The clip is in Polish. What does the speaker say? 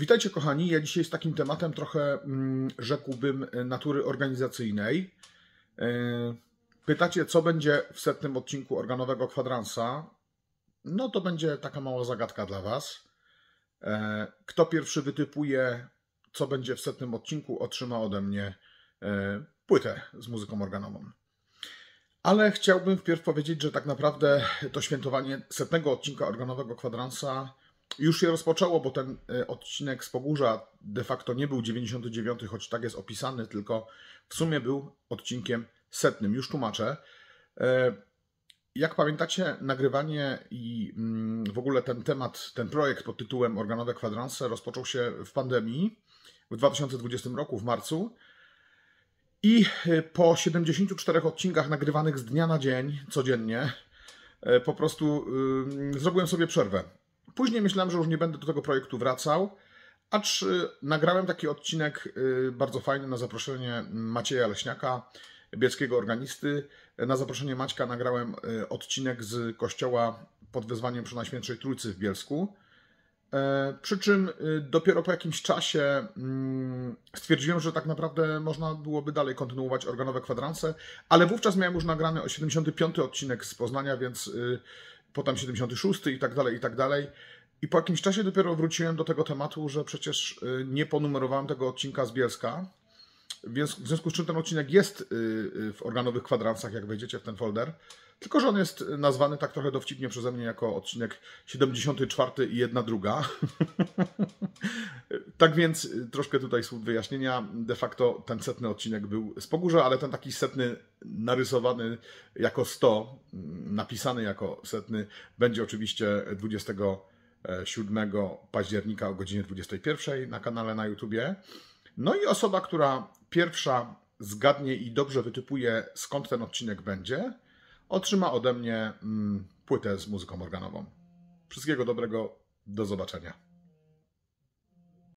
Witajcie kochani, ja dzisiaj z takim tematem trochę mm, rzekłbym e, natury organizacyjnej. E, pytacie, co będzie w setnym odcinku organowego kwadransa? No to będzie taka mała zagadka dla Was. E, kto pierwszy wytypuje, co będzie w setnym odcinku, otrzyma ode mnie płytę z muzyką organową. Ale chciałbym wpierw powiedzieć, że tak naprawdę to świętowanie setnego odcinka organowego kwadransa już się rozpoczęło, bo ten e, odcinek z Pogórza de facto nie był 99, choć tak jest opisany, tylko w sumie był odcinkiem setnym. Już tłumaczę. E, jak pamiętacie, nagrywanie i mm, w ogóle ten temat, ten projekt pod tytułem Organowe Kwadranse rozpoczął się w pandemii w 2020 roku, w marcu. I e, po 74 odcinkach nagrywanych z dnia na dzień, codziennie, po prostu zrobiłem sobie przerwę Później myślałem, że już nie będę do tego projektu wracał, acz y, nagrałem taki odcinek y, bardzo fajny na zaproszenie Macieja Leśniaka, bieckiego organisty. Na zaproszenie Maćka nagrałem y, odcinek z kościoła pod wezwaniem przy Najświętszej Trójcy w Bielsku. E, przy czym dopiero po jakimś czasie mm, stwierdziłem, że tak naprawdę można byłoby dalej kontynuować organowe kwadranse, ale wówczas miałem już nagrany 75. odcinek z Poznania, więc potem 76 i tak dalej, i tak dalej. I po jakimś czasie dopiero wróciłem do tego tematu, że przecież y, nie ponumerowałem tego odcinka z Bielska, więc w związku z czym ten odcinek jest y, y, w organowych kwadransach, jak wejdziecie w ten folder. Tylko, że on jest nazwany tak trochę dowcipnie przeze mnie jako odcinek 74 i jedna druga. tak więc y, troszkę tutaj słów wyjaśnienia. De facto ten setny odcinek był z pogórza, ale ten taki setny narysowany jako 100, mm, napisany jako setny, będzie oczywiście 27 października o godzinie 21 na kanale na YouTubie. No i osoba, która pierwsza zgadnie i dobrze wytypuje, skąd ten odcinek będzie, otrzyma ode mnie mm, płytę z muzyką organową. Wszystkiego dobrego, do zobaczenia.